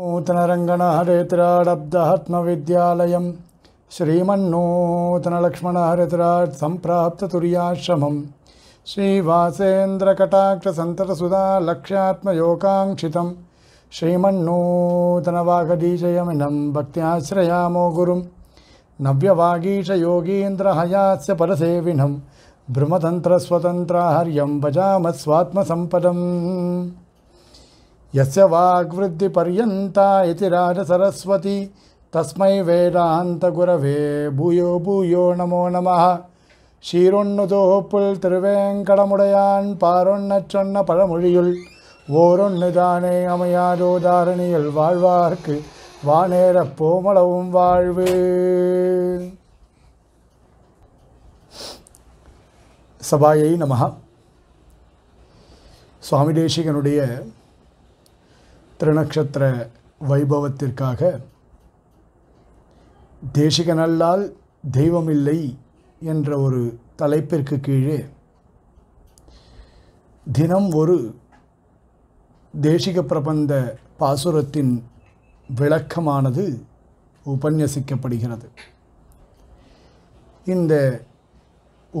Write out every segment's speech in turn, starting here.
नूतनरंगण तुरीश्रम सुधा नूतनरङ्गणहरेतराडब्दहत्मविद्यालयं श्रीमन्नूतनलक्ष्मणहरेतराट् सम्प्राप्ततुर्याश्रमं श्रीवासेन्द्रकटाक्षसन्ततसुधा लक्ष्यात्मयोगाङ्क्षितं श्रीमन्नूतनवागदीशयमिनं भक्त्याश्रयामो गुरुं नव्यवागीशयोगीन्द्रहयास्य भजाम स्वात्म भजामस्वात्मसम्पदम् यस्य वाग्वृद्धिपर्यन्ता इति राजसरस्वती तस्मै वेदान्तगुरवे भूयो भूयो नमो नमः ஷீரொன்னுதோப்புள் திருவேங்கடமுடையான் பாரொன்னச் சொன்ன பழமொழியுள் ஓரொன்னு தானே அமையாதோ தாரணியில் வாழ்வார்க்கு வானேரப் போமளவும் வாழ்வு சபாயை நமகா சுவாமி தேசிகனுடைய திருநக்ஷத்திர வைபவத்திற்காக தேசிகனல்லால் தெய்வமில்லை என்ற ஒரு தலைப்பிற்கு கீழே தினம் ஒரு தேசிக பிரபந்த பாசுரத்தின் விளக்கமானது உபன்யசிக்கப்படுகிறது இந்த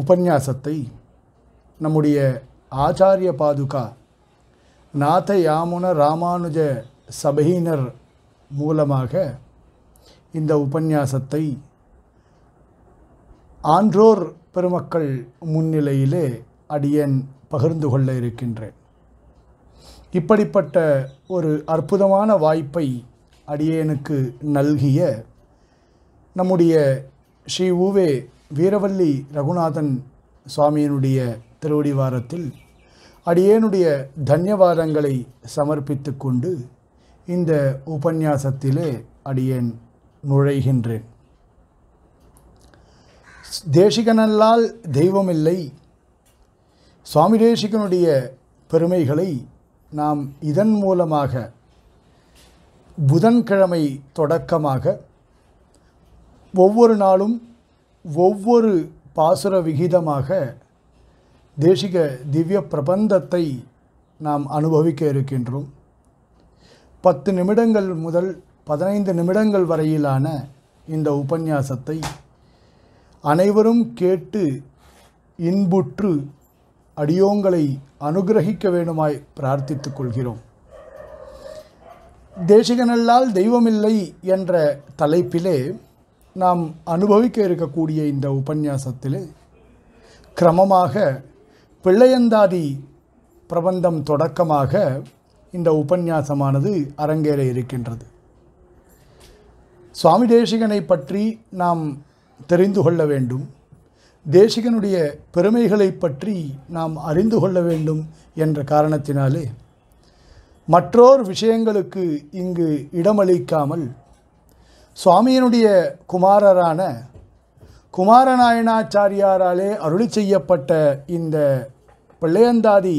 உபன்யாசத்தை நம்முடைய ஆச்சாரிய பாதுகா நாத யாமுன ராமானுஜ சபையினர் மூலமாக இந்த உபன்யாசத்தை ஆன்றோர் பெருமக்கள் முன்னிலையிலே அடியன் பகிர்ந்து கொள்ள இருக்கின்றேன் இப்படிப்பட்ட ஒரு அற்புதமான வாய்ப்பை அடியனுக்கு நல்கிய நம்முடைய ஸ்ரீ ஊவே வீரவல்லி ரகுநாதன் சுவாமியினுடைய திருவடிவாரத்தில் அடியேனுடைய தன்யவாதங்களை சமர்ப்பித்து கொண்டு இந்த உபன்யாசத்திலே அடியேன் நுழைகின்றேன் தேசிகனல்லால் தெய்வமில்லை சுவாமி தேசிகனுடைய பெருமைகளை நாம் இதன் மூலமாக புதன்கிழமை தொடக்கமாக ஒவ்வொரு நாளும் ஒவ்வொரு பாசுர விகிதமாக தேசிக திவ்ய பிரபந்தத்தை நாம் அனுபவிக்க இருக்கின்றோம் பத்து நிமிடங்கள் முதல் பதினைந்து நிமிடங்கள் வரையிலான இந்த உபன்யாசத்தை அனைவரும் கேட்டு இன்புற்று அடியோங்களை அனுகிரகிக்க வேண்டுமாய் பிரார்த்தித்துக் கொள்கிறோம் தேசிகனல்லால் தெய்வமில்லை என்ற தலைப்பிலே நாம் அனுபவிக்க இருக்கக்கூடிய இந்த உபன்யாசத்திலே கிரமமாக பிள்ளையந்தாதி பிரபந்தம் தொடக்கமாக இந்த உபன்யாசமானது அரங்கேற இருக்கின்றது சுவாமி தேசிகனை பற்றி நாம் தெரிந்து கொள்ள வேண்டும் தேசிகனுடைய பெருமைகளை பற்றி நாம் அறிந்து கொள்ள வேண்டும் என்ற காரணத்தினாலே மற்றோர் விஷயங்களுக்கு இங்கு இடமளிக்காமல் சுவாமியினுடைய குமாரரான குமாரநாயணாச்சாரியாராலே அருளி செய்யப்பட்ட இந்த பிள்ளையந்தாதி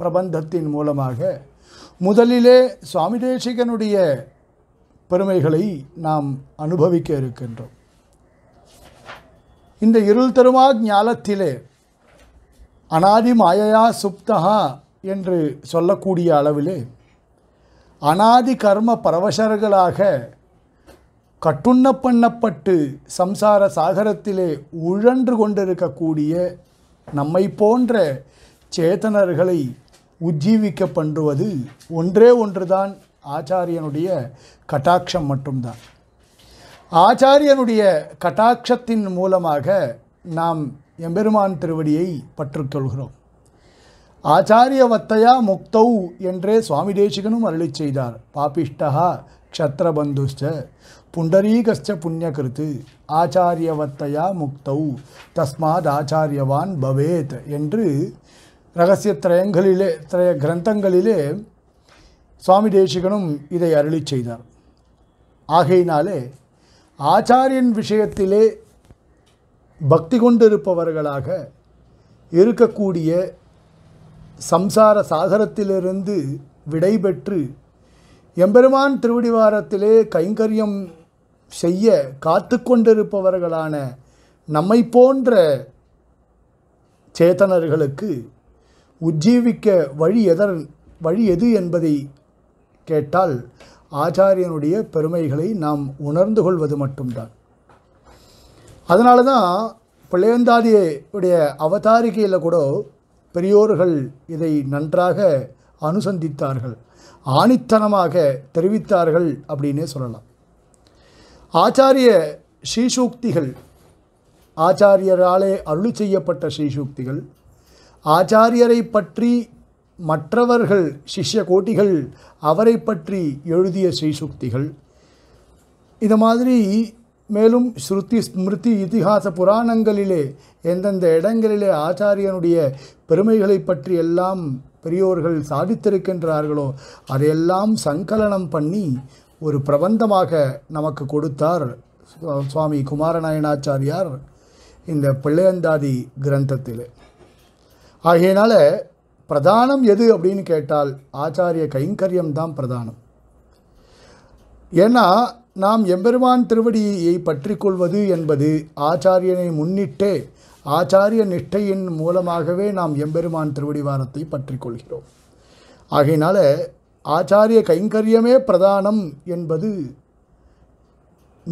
பிரபந்தத்தின் மூலமாக முதலிலே சுவாமி தேசிகனுடைய பெருமைகளை நாம் அனுபவிக்க இருக்கின்றோம் இந்த இருள் தருமா ஞாலத்திலே அனாதி மாயையா சுப்தகா என்று சொல்லக்கூடிய அளவிலே அனாதி கர்ம பரவசர்களாக கட்டுண்ண பண்ணப்பட்டு சம்சார சாகரத்திலே உழன்று கொண்டிருக்கக்கூடிய நம்மை போன்ற சேத்தனர்களை உஜ்ஜீவிக்க பண்ணுவது ஒன்றே ஒன்றுதான் ஆச்சாரியனுடைய கட்டாட்சம் மட்டும்தான் ஆச்சாரியனுடைய கட்டாட்சத்தின் மூலமாக நாம் எம்பெருமான் திருவடியை பற்றுக்கொள்கிறோம் ஆச்சாரியவத்தையா முக்தௌ என்றே சுவாமி தேசிகனும் அருளி செய்தார் பாபிஷ்டா க்ஷத்ரபந்துஷ்ட புண்டரீகஸ்ட புண்ணியகிருத்து ஆச்சாரியவத்தையா முக்தௌ தஸ்மாத் ஆச்சாரியவான் பவேத் என்று ரகசிய திரயங்களிலே திரைய கிரந்தங்களிலே சுவாமி தேசிகனும் இதை அருளி செய்தார் ஆகையினாலே ஆச்சாரியன் விஷயத்திலே பக்தி கொண்டிருப்பவர்களாக இருக்கக்கூடிய சம்சார சாகரத்திலிருந்து விடைபெற்று எம்பெருமான் திருவடிவாரத்திலே கைங்கரியம் செய்ய காத்து கொண்டிருப்பவர்களான நம்மை போன்ற சேத்தனர்களுக்கு உஜ்ஜீவிக்க வழி எதர் வழி எது என்பதை கேட்டால் ஆச்சாரியனுடைய பெருமைகளை நாம் உணர்ந்து கொள்வது மட்டும்தான் அதனால தான் பிள்ளையந்தாதியுடைய அவதாரிகையில் கூட பெரியோர்கள் இதை நன்றாக அனுசந்தித்தார்கள் ஆணித்தனமாக தெரிவித்தார்கள் அப்படின்னே சொல்லலாம் ஆச்சாரிய ஸ்ரீசூக்திகள் ஆச்சாரியராலே அருள் செய்யப்பட்ட ஸ்ரீசூக்திகள் ஆச்சாரியரை பற்றி மற்றவர்கள் சிஷ்ய கோட்டிகள் அவரை பற்றி எழுதிய செய்சுக்திகள் இந்த மாதிரி மேலும் ஸ்ருதி ஸ்மிருதி இதிகாச புராணங்களிலே எந்தெந்த இடங்களிலே ஆச்சாரியனுடைய பெருமைகளை பற்றி எல்லாம் பெரியோர்கள் சாதித்திருக்கின்றார்களோ அதையெல்லாம் சங்கலனம் பண்ணி ஒரு பிரபந்தமாக நமக்கு கொடுத்தார் சுவாமி குமாரநாயனாச்சாரியார் இந்த பிள்ளையந்தாதி கிரந்தத்தில் ஆகையினால் பிரதானம் எது அப்படின்னு கேட்டால் ஆச்சாரிய கைங்கரியம் தான் பிரதானம் ஏன்னா நாம் எம்பெருமான் திருவடியை பற்றி கொள்வது என்பது ஆச்சாரியனை முன்னிட்டே ஆச்சாரிய நிஷ்டையின் மூலமாகவே நாம் எம்பெருமான் திருவடிவாரத்தை பற்றி கொள்கிறோம் ஆகையினால ஆச்சாரிய கைங்கரியமே பிரதானம் என்பது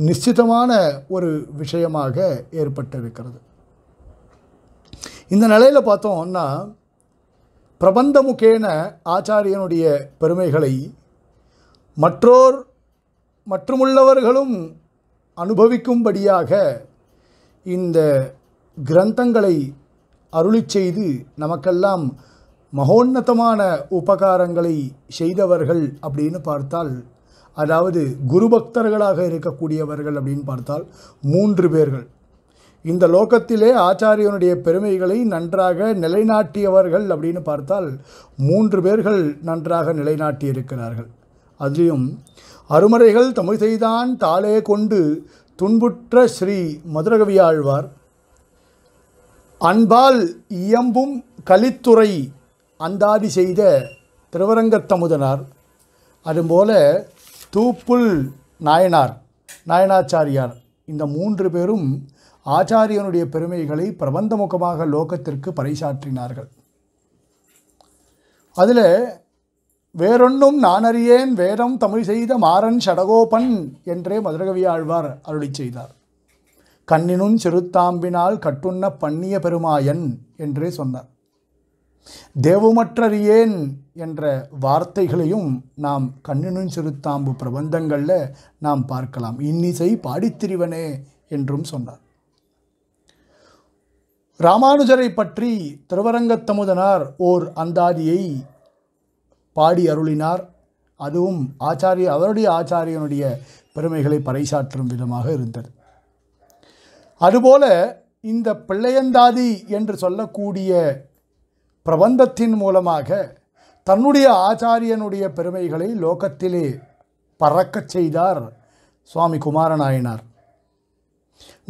நிச்சிதமான ஒரு விஷயமாக ஏற்பட்டிருக்கிறது இந்த நிலையில் பார்த்தோம்னா பிரபந்த முகேன ஆச்சாரியனுடைய பெருமைகளை மற்றோர் மற்றுமுள்ளவர்களும் அனுபவிக்கும்படியாக இந்த கிரந்தங்களை அருளி செய்து நமக்கெல்லாம் மகோன்னதமான உபகாரங்களை செய்தவர்கள் அப்படின்னு பார்த்தால் அதாவது குருபக்தர்களாக இருக்கக்கூடியவர்கள் அப்படின்னு பார்த்தால் மூன்று பேர்கள் இந்த லோகத்திலே ஆச்சாரியனுடைய பெருமைகளை நன்றாக நிலைநாட்டியவர்கள் அப்படின்னு பார்த்தால் மூன்று பேர்கள் நன்றாக நிலைநாட்டி இருக்கிறார்கள் அதுலேயும் அருமறைகள் தமிழ் செய்தான் தாளே கொண்டு துன்புற்ற ஸ்ரீ மதுரகவியாழ்வார் அன்பால் இயம்பும் கலித்துறை அந்தாதி செய்த திருவரங்கத்தமுதனார் அதுபோல தூப்புல் நாயனார் நாயனாச்சாரியார் இந்த மூன்று பேரும் ஆச்சாரியனுடைய பெருமைகளை பிரபந்தமுகமாக லோகத்திற்கு பறைசாற்றினார்கள் அதில் வேறொன்னும் நானறியேன் வேதம் தமிழ் செய்த மாறன் சடகோபன் என்றே மதுரகவி ஆழ்வார் அருளி செய்தார் கண்ணினுன் சிறுத்தாம்பினால் கட்டுண்ண பண்ணிய பெருமாயன் என்றே சொன்னார் தேவுமற்றறியேன் என்ற வார்த்தைகளையும் நாம் கண்ணினுன் சிறுத்தாம்பு பிரபந்தங்களில் நாம் பார்க்கலாம் இன்னிசை பாடித்திரிவனே என்றும் சொன்னார் ராமானுஜரை பற்றி திருவரங்கத்தமுதனார் ஓர் அந்தாதியை பாடி அருளினார் அதுவும் ஆச்சாரிய அவருடைய ஆச்சாரியனுடைய பெருமைகளை பறைசாற்றும் விதமாக இருந்தது அதுபோல இந்த பிள்ளையந்தாதி என்று சொல்லக்கூடிய பிரபந்தத்தின் மூலமாக தன்னுடைய ஆச்சாரியனுடைய பெருமைகளை லோகத்திலே பறக்கச் செய்தார் சுவாமி குமாரநாயனார்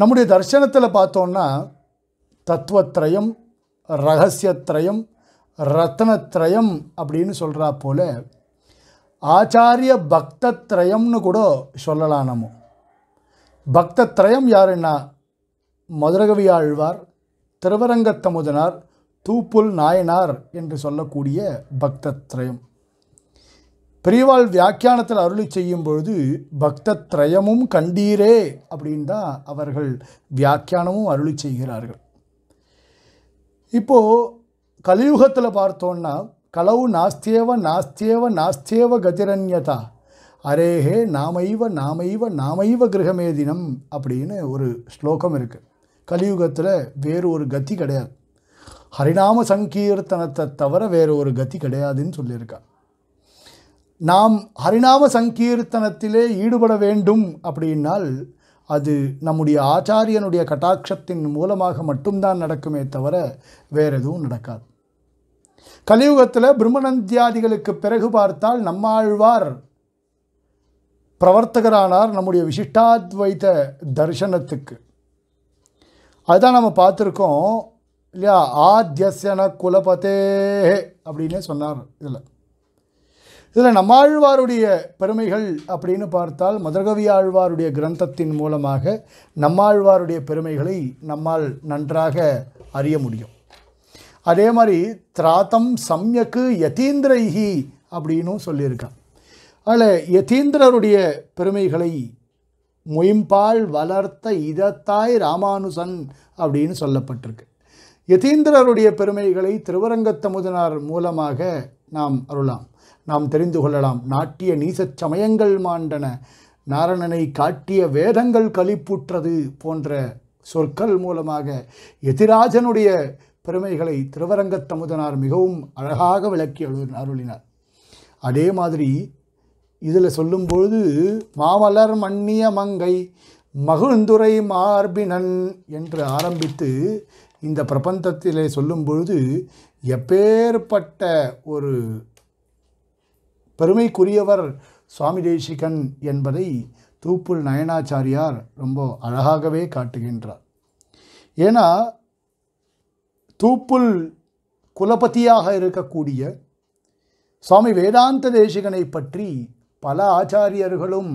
நம்முடைய தரிசனத்தில் பார்த்தோன்னா தத்துவத்திரயம் ரகசியத்திரயம் ரத்னத்ரயம் அப்படின்னு சொல்கிறா போல் ஆச்சாரிய பக்தத்ரயம்னு கூட சொல்லலாம் நம்ம பக்தத்ரயம் யாருன்னா மதுரகவி ஆழ்வார் திருவரங்கத்தமுதனார் தூப்புல் நாயனார் என்று சொல்லக்கூடிய பக்தத்ரயம் பெரியவாள் வியாக்கியானத்தில் அருளி செய்யும் பொழுது பக்தத்ரயமும் கண்டீரே அப்படின்னு தான் அவர்கள் வியாக்கியானமும் அருளி செய்கிறார்கள் இப்போது கலியுகத்தில் பார்த்தோன்னா கலவு நாஸ்தியேவ நாஸ்தியேவ நாஸ்தியேவ கதிரன்யதா அரேஹே நாமைவ நாமைவ நாமைவ கிரகமே தினம் அப்படின்னு ஒரு ஸ்லோகம் இருக்குது கலியுகத்தில் வேறு ஒரு கதி கிடையாது ஹரிநாம சங்கீர்த்தனத்தை தவிர வேறு ஒரு கதி கிடையாதுன்னு சொல்லியிருக்கா நாம் ஹரிநாம சங்கீர்த்தனத்திலே ஈடுபட வேண்டும் அப்படின்னால் அது நம்முடைய ஆச்சாரியனுடைய கட்டாட்சத்தின் மூலமாக மட்டும்தான் நடக்குமே தவிர வேறு எதுவும் நடக்காது கலியுகத்தில் பிரம்மணந்தியாதிகளுக்கு பிறகு பார்த்தால் நம்மாழ்வார் பிரவர்த்தகரானார் நம்முடைய விசிஷ்டாத்வைத தரிசனத்துக்கு அதுதான் நம்ம பார்த்துருக்கோம் இல்லையா ஆத்தியசன குலபதே அப்படின்னே சொன்னார் இதில் இதில் நம்மாழ்வாருடைய பெருமைகள் அப்படின்னு பார்த்தால் மதுரகவி ஆழ்வாருடைய கிரந்தத்தின் மூலமாக நம்மாழ்வாருடைய பெருமைகளை நம்மால் நன்றாக அறிய முடியும் அதே மாதிரி திராத்தம் சம்யக்கு யதீந்திரைஹி அப்படின்னும் சொல்லியிருக்கான் அதில் யதீந்திரருடைய பெருமைகளை மொயம்பால் வளர்த்த இதத்தாய் ராமானுசன் அப்படின்னு சொல்லப்பட்டிருக்கு யதீந்திரருடைய பெருமைகளை திருவரங்கத்தமுதனார் மூலமாக நாம் அருளாம் நாம் தெரிந்து கொள்ளலாம் நாட்டிய நீசச் சமயங்கள் மாண்டன நாரணனை காட்டிய வேதங்கள் கழிப்புற்றது போன்ற சொற்கள் மூலமாக எதிராஜனுடைய பெருமைகளை திருவரங்கத்தமுதனார் மிகவும் அழகாக விளக்கி அருளினார் அதே மாதிரி இதில் சொல்லும்பொழுது மாமலர் மன்னிய மங்கை மகிழ்ந்துரை மார்பினன் என்று ஆரம்பித்து இந்த பிரபந்தத்திலே சொல்லும்பொழுது எப்பேற்பட்ட ஒரு பெருமைக்குரியவர் சுவாமி தேசிகன் என்பதை தூப்புல் நயனாச்சாரியார் ரொம்ப அழகாகவே காட்டுகின்றார் ஏன்னா தூப்புல் குலபதியாக இருக்கக்கூடிய சுவாமி வேதாந்த தேசிகனை பற்றி பல ஆச்சாரியர்களும்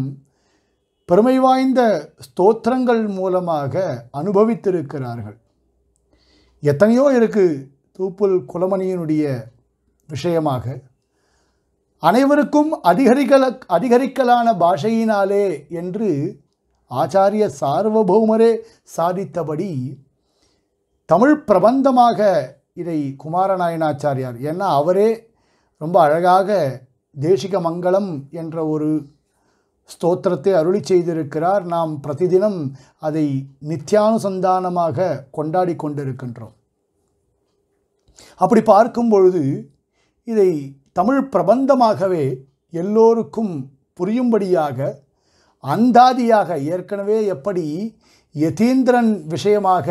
பெருமை வாய்ந்த ஸ்தோத்திரங்கள் மூலமாக அனுபவித்திருக்கிறார்கள் எத்தனையோ இருக்குது தூப்புல் குலமணியினுடைய விஷயமாக அனைவருக்கும் அதிகரிக்கல அதிகரிக்கலான பாஷையினாலே என்று ஆச்சாரிய சார்வபௌமரே சாதித்தபடி தமிழ் பிரபந்தமாக இதை குமாரநாயனாச்சாரியார் ஏன்னா அவரே ரொம்ப அழகாக தேசிக மங்களம் என்ற ஒரு ஸ்தோத்திரத்தை அருளி செய்திருக்கிறார் நாம் பிரதிதினம் அதை நித்தியானுசந்தானமாக கொண்டாடி கொண்டிருக்கின்றோம் அப்படி பார்க்கும் பொழுது இதை தமிழ் பிரபந்தமாகவே எல்லோருக்கும் புரியும்படியாக அந்தாதியாக ஏற்கனவே எப்படி யதீந்திரன் விஷயமாக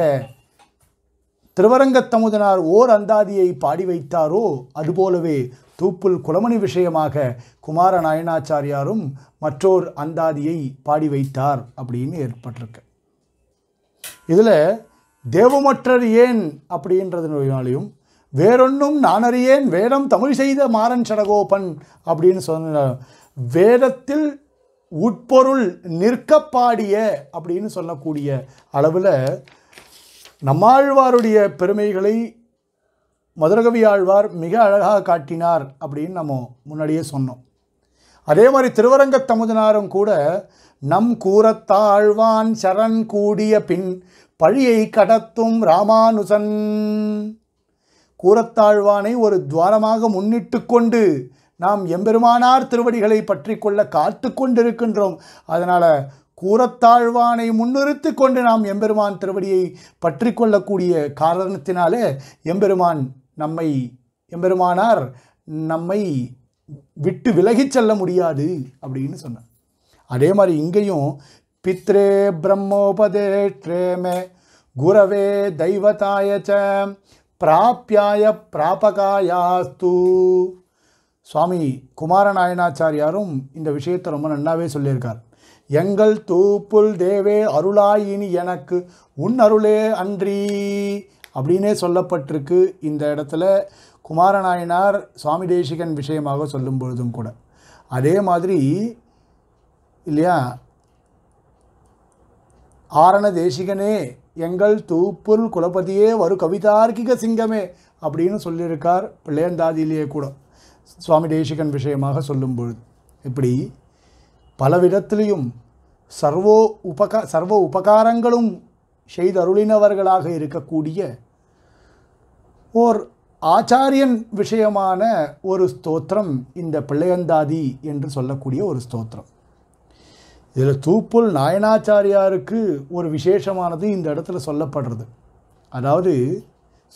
திருவரங்கத்தமுதனார் ஓர் அந்தாதியை பாடி வைத்தாரோ அதுபோலவே தூப்புல் குளமணி விஷயமாக குமார நாயனாச்சாரியாரும் மற்றோர் அந்தாதியை பாடி வைத்தார் அப்படின்னு ஏற்பட்டிருக்கு இதில் தேவமற்றர் ஏன் அப்படின்றதுனாலையும் வேறொன்னும் நானறியேன் வேடம் தமிழ் செய்த மாறன் சடகோபன் அப்படின்னு சொன்ன வேதத்தில் உட்பொருள் நிற்கப்பாடிய அப்படின்னு சொல்லக்கூடிய அளவில் நம்மாழ்வாருடைய பெருமைகளை மதுரகவி ஆழ்வார் மிக அழகாக காட்டினார் அப்படின்னு நம்ம முன்னாடியே சொன்னோம் அதே மாதிரி திருவரங்கத் தமுதனாரும் கூட நம் கூறத்தாழ்வான் சரண் கூடிய பின் பழியை கடத்தும் ராமானுசன் கூரத்தாழ்வானை ஒரு துவாரமாக முன்னிட்டு கொண்டு நாம் எம்பெருமானார் திருவடிகளை பற்றி கொள்ள காத்து கொண்டிருக்கின்றோம் அதனால் கூரத்தாழ்வானை முன்னிறுத்தி கொண்டு நாம் எம்பெருமான் திருவடியை பற்றி கொள்ளக்கூடிய காரணத்தினாலே எம்பெருமான் நம்மை எம்பெருமானார் நம்மை விட்டு விலகிச் செல்ல முடியாது அப்படின்னு சொன்னார் அதே மாதிரி இங்கேயும் பித்ரே பிரம்மோபதேற்றேமே குரவே தெய்வதாயச்ச பிராப்பியாய பிராபகாயாஸ்து சுவாமி குமாரநாயனாச்சாரியாரும் இந்த விஷயத்தை ரொம்ப நன்னாவே சொல்லியிருக்கார் எங்கள் தூப்புல் தேவே அருளாயினி எனக்கு உன் அருளே அன்றி அப்படின்னே சொல்லப்பட்டிருக்கு இந்த இடத்துல குமாரநாயனார் சுவாமி தேசிகன் விஷயமாக சொல்லும் பொழுதும் கூட அதே மாதிரி இல்லையா ஆரண தேசிகனே எங்கள் தூப்பொருள் குலபதியே வரு கவிதார்க்கிக சிங்கமே அப்படின்னு சொல்லியிருக்கார் பிள்ளையந்தாதியிலேயே கூட சுவாமி தேசிகன் விஷயமாக சொல்லும்பொழுது இப்படி பலவிடத்திலையும் சர்வோ உபக சர்வ உபகாரங்களும் செய்தருளினவர்களாக இருக்கக்கூடிய ஓர் ஆச்சாரியன் விஷயமான ஒரு ஸ்தோத்திரம் இந்த பிள்ளையந்தாதி என்று சொல்லக்கூடிய ஒரு ஸ்தோத்திரம் இதில் தூப்புல் நாயனாச்சாரியாருக்கு ஒரு விசேஷமானது இந்த இடத்துல சொல்லப்படுறது அதாவது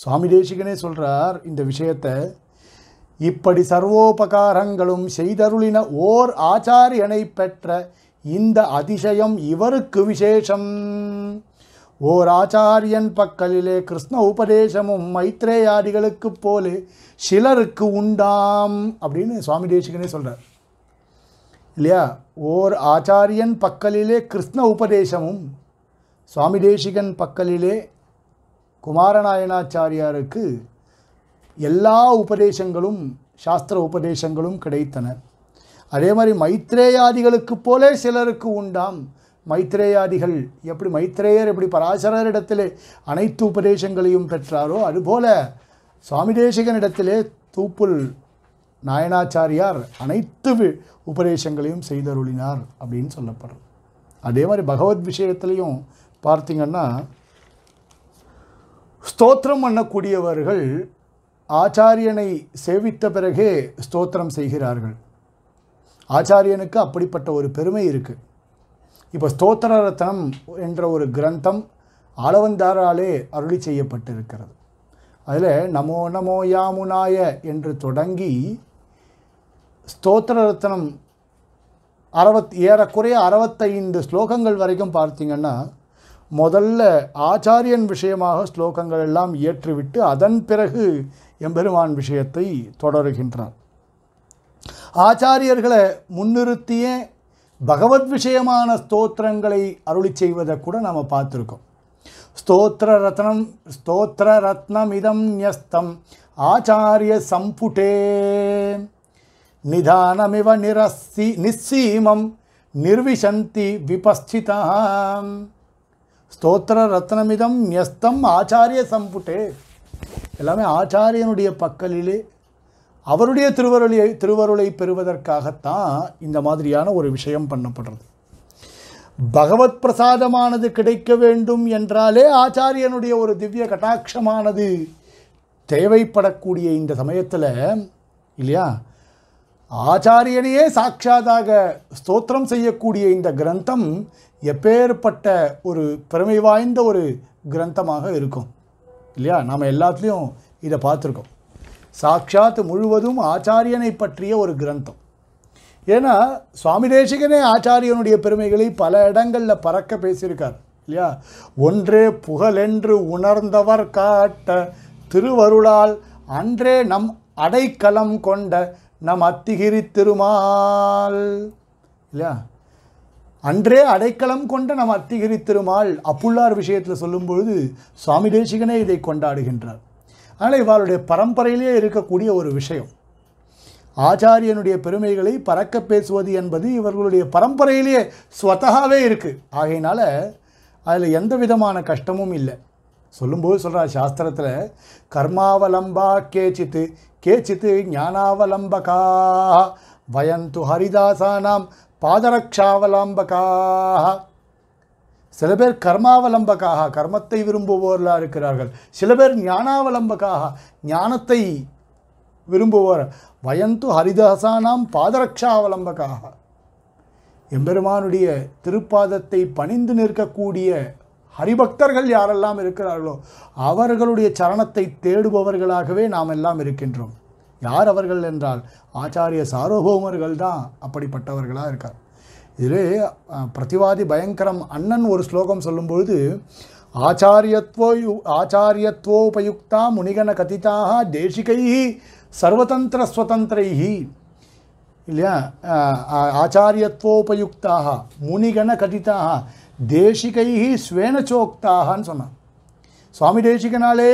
சுவாமி தேசிகனே சொல்கிறார் இந்த விஷயத்தை இப்படி சர்வோபகாரங்களும் செய்தருளின ஓர் ஆச்சாரியனை பெற்ற இந்த அதிசயம் இவருக்கு விசேஷம் ஓர் ஆச்சாரியன் பக்கலிலே கிருஷ்ண உபதேசமும் மைத்ரேயாதிகளுக்கு போலே சிலருக்கு உண்டாம் அப்படின்னு சுவாமி தேசிகனே சொல்கிறார் இல்லையா ஓர் ஆச்சாரியன் பக்கலிலே கிருஷ்ண உபதேசமும் சுவாமி தேசிகன் பக்கலிலே குமாரநாயனாச்சாரியாருக்கு எல்லா உபதேசங்களும் சாஸ்திர உபதேசங்களும் கிடைத்தன அதே மாதிரி மைத்ரேயாதிகளுக்கு போலே சிலருக்கு உண்டாம் மைத்ரேயாதிகள் எப்படி மைத்ரேயர் எப்படி பராசரரிடத்திலே அனைத்து உபதேசங்களையும் பெற்றாரோ அதுபோல சுவாமி தேசிகனிடத்திலே தூப்புல் நாயனாச்சாரியார் அனைத்து உபதேசங்களையும் செய்தருளினார் அப்படின்னு சொல்லப்படுறது அதே மாதிரி பகவத் விஷயத்துலையும் பார்த்திங்கன்னா ஸ்தோத்திரம் பண்ணக்கூடியவர்கள் ஆச்சாரியனை சேவித்த பிறகே ஸ்தோத்திரம் செய்கிறார்கள் ஆச்சாரியனுக்கு அப்படிப்பட்ட ஒரு பெருமை இருக்குது இப்போ ஸ்தோத்திர ரத்னம் என்ற ஒரு கிரந்தம் ஆளவந்தாராலே அருளி செய்யப்பட்டிருக்கிறது அதில் நமோ நமோ யாமுனாய என்று தொடங்கி ஸ்தோத்திர ரத்னம் அறுபத் ஏறக்குறைய அறுபத்தைந்து ஸ்லோகங்கள் வரைக்கும் பார்த்தீங்கன்னா முதல்ல ஆச்சாரியன் விஷயமாக ஸ்லோகங்கள் எல்லாம் இயற்றிவிட்டு அதன் பிறகு எம்பெருமான் விஷயத்தை தொடருகின்றார் ஆச்சாரியர்களை முன்னிறுத்தியே பகவத் விஷயமான ஸ்தோத்திரங்களை அருளி செய்வதை கூட நாம் பார்த்துருக்கோம் ஸ்தோத்திர ரத்னம் ஸ்தோத்திர ரத்னமிதம் ஞஸ்தம் ஆச்சாரிய சம்புட்டே நிதானமிவ நிரஸ்தி நிசீமம் நிர்விசந்தி விபஸ்திதா ஸ்தோத்திர ரத்னமிதம் நியஸ்தம் ஆச்சாரிய சம்புட்டே எல்லாமே ஆச்சாரியனுடைய பக்கலிலே அவருடைய திருவருளை திருவருளை பெறுவதற்காகத்தான் இந்த மாதிரியான ஒரு விஷயம் பண்ணப்படுறது பகவத் பிரசாதமானது கிடைக்க வேண்டும் என்றாலே ஆச்சாரியனுடைய ஒரு திவ்ய கட்டாட்சமானது தேவைப்படக்கூடிய இந்த சமயத்தில் இல்லையா ஆச்சாரியனையே சாட்சாதாக ஸ்தோத்திரம் செய்யக்கூடிய இந்த கிரந்தம் எப்பேற்பட்ட ஒரு பெருமை வாய்ந்த ஒரு கிரந்தமாக இருக்கும் இல்லையா நாம் எல்லாத்துலேயும் இதை பார்த்துருக்கோம் சாட்சாத் முழுவதும் ஆச்சாரியனை பற்றிய ஒரு கிரந்தம் ஏன்னா சுவாமி தேசிகனே ஆச்சாரியனுடைய பெருமைகளை பல இடங்களில் பறக்க பேசியிருக்கார் இல்லையா ஒன்றே புகழென்று உணர்ந்தவர் காட்ட திருவருளால் அன்றே நம் அடைக்கலம் கொண்ட நம் அத்திகிரி திருமால் இல்லையா அன்றே அடைக்கலம் கொண்ட நம் அத்திகிரி திருமால் அப்புள்ளார் விஷயத்தில் சொல்லும்பொழுது சுவாமி தேசிகனே இதை கொண்டாடுகின்றார் அதனால் இவாளுடைய பரம்பரையிலே இருக்கக்கூடிய ஒரு விஷயம் ஆச்சாரியனுடைய பெருமைகளை பறக்க பேசுவது என்பது இவர்களுடைய பரம்பரையிலேயே ஸ்வத்தகாவே இருக்குது ஆகையினால் அதில் எந்த விதமான கஷ்டமும் இல்லை சொல்லும்போது சொல்கிறார் சாஸ்திரத்தில் கர்மாவலம்பா கேச்சித்து கேச்சித் ஞானாவலம்பகாக வயந்து ஹரிதாசானாம் பாதரக்ஷாவலம்பகாக சில பேர் கர்மாவலம்பகாக கர்மத்தை விரும்புவோர்களாக இருக்கிறார்கள் சில பேர் ஞானாவலம்பகாக ஞானத்தை விரும்புவோர் வயந்து ஹரிதாசானாம் பாதரக்ஷாவலம்பகாக எம்பெருமானுடைய திருப்பாதத்தை பணிந்து நிற்கக்கூடிய ஹரிபக்தர்கள் யாரெல்லாம் இருக்கிறார்களோ அவர்களுடைய சரணத்தை தேடுபவர்களாகவே நாம் எல்லாம் இருக்கின்றோம் யார் அவர்கள் என்றால் ஆச்சாரிய சார்வபௌமர்கள் தான் அப்படிப்பட்டவர்களாக இருக்கார் இதிலே பிரதிவாதி பயங்கரம் அண்ணன் ஒரு ஸ்லோகம் சொல்லும்பொழுது ஆச்சாரியத்வோ ஆச்சாரியத்வோபயுக்தா முனிகன கதிதாக தேசிகை சர்வதந்திர ஸ்வதந்திரைஹி இல்லையா ஆச்சாரியத்வோபயுக்தாக முனிகன கதிதாக தேசிகை ஸ்வேன சோக்தாகான்னு சொன்னான் சுவாமி தேசிகனாலே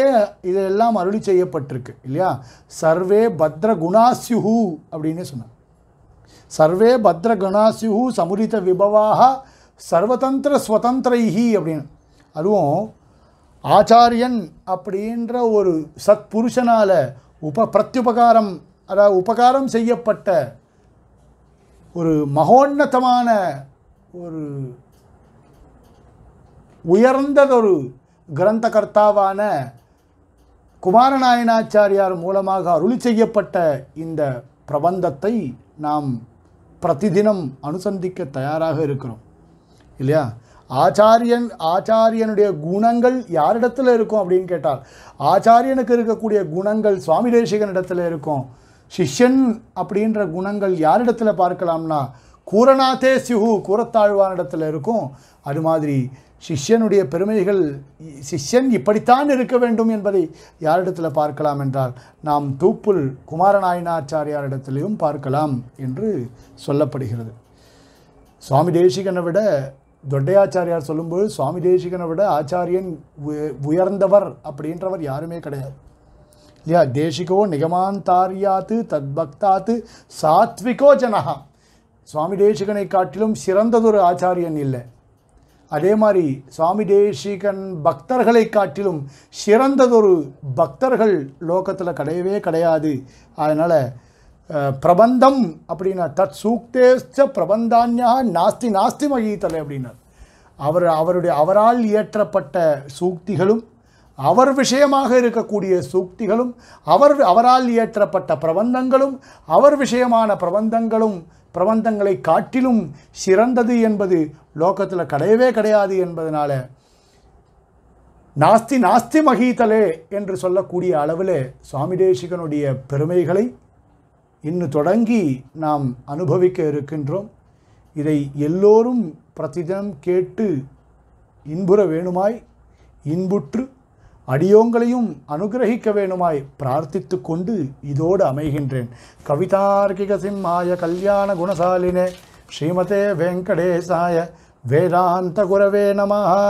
இதெல்லாம் அருளி செய்யப்பட்டிருக்கு இல்லையா சர்வே பத்ர குணாசியுஹு அப்படின்னு சொன்னான் சர்வே பத்ர குணாசியுஹு சமுரித விபவாக சர்வதந்திர ஸ்வதந்திரைஹி அப்படின்னு அதுவும் ஆச்சாரியன் அப்படின்ற ஒரு சத் புருஷனால் உப பிரத்யுபகாரம் அதாவது உபகாரம் செய்யப்பட்ட ஒரு மகோன்னதமான ஒரு உயர்ந்ததொரு கிரந்த கர்த்தாவான குமாரநாயனாச்சாரியார் மூலமாக அருளி செய்யப்பட்ட இந்த பிரபந்தத்தை நாம் பிரதிதினம் அனுசந்திக்க தயாராக இருக்கிறோம் இல்லையா ஆச்சாரியன் ஆச்சாரியனுடைய குணங்கள் யாரிடத்தில் இருக்கும் அப்படின்னு கேட்டால் ஆச்சாரியனுக்கு இருக்கக்கூடிய குணங்கள் சுவாமி தேசிகனிடத்தில் இருக்கும் சிஷ்யன் அப்படின்ற குணங்கள் யாரிடத்தில் பார்க்கலாம்னா கூரநாதே சிஹு கூரத்தாழ்வான இடத்துல இருக்கும் அது மாதிரி சிஷ்யனுடைய பெருமைகள் சிஷ்யன் இப்படித்தான் இருக்க வேண்டும் என்பதை யாரிடத்தில் பார்க்கலாம் என்றால் நாம் தூப்புல் குமாரநாயனாச்சாரியாரிடத்திலையும் பார்க்கலாம் என்று சொல்லப்படுகிறது சுவாமி தேசிகனை விட தொட்டையாச்சாரியார் சொல்லும்போது சுவாமி தேசிகனை விட ஆச்சாரியன் உயர்ந்தவர் அப்படின்றவர் யாருமே கிடையாது இல்லையா தேசிகோ நிகமாந்தாரியாத்து தத்பக்தாத்து சாத்விகோ ஜனகா சுவாமி தேசிகனை காட்டிலும் சிறந்ததொரு ஆச்சாரியன் இல்லை அதே மாதிரி சுவாமி தேசிகன் பக்தர்களை காட்டிலும் சிறந்ததொரு பக்தர்கள் லோகத்தில் கிடையவே கிடையாது அதனால் பிரபந்தம் அப்படின்னா தத் சூக்தேஸ்ட பிரபந்தான்யா நாஸ்தி நாஸ்தி மகித்தலை அப்படின்னார் அவர் அவருடைய அவரால் இயற்றப்பட்ட சூக்திகளும் அவர் விஷயமாக இருக்கக்கூடிய சூக்திகளும் அவர் அவரால் இயற்றப்பட்ட பிரபந்தங்களும் அவர் விஷயமான பிரபந்தங்களும் பிரபந்தங்களை காட்டிலும் சிறந்தது என்பது லோகத்தில் கிடையவே கிடையாது என்பதனால நாஸ்தி நாஸ்தி மகீதலே என்று சொல்லக்கூடிய அளவில் சுவாமி தேசிகனுடைய பெருமைகளை இன்னு தொடங்கி நாம் அனுபவிக்க இருக்கின்றோம் இதை எல்லோரும் பிரதிதினம் கேட்டு இன்புற வேணுமாய் இன்புற்று அடியோங்களையும் அனுகிரகிக்க வேணுமாய் பிரார்த்தித்து கொண்டு இதோடு அமைகின்றேன் கவிதார்கிக சிம்மாய கல்யாண குணசாலினே ஸ்ரீமதே வெங்கடேசாய வேதாந்த குரவே நமஹா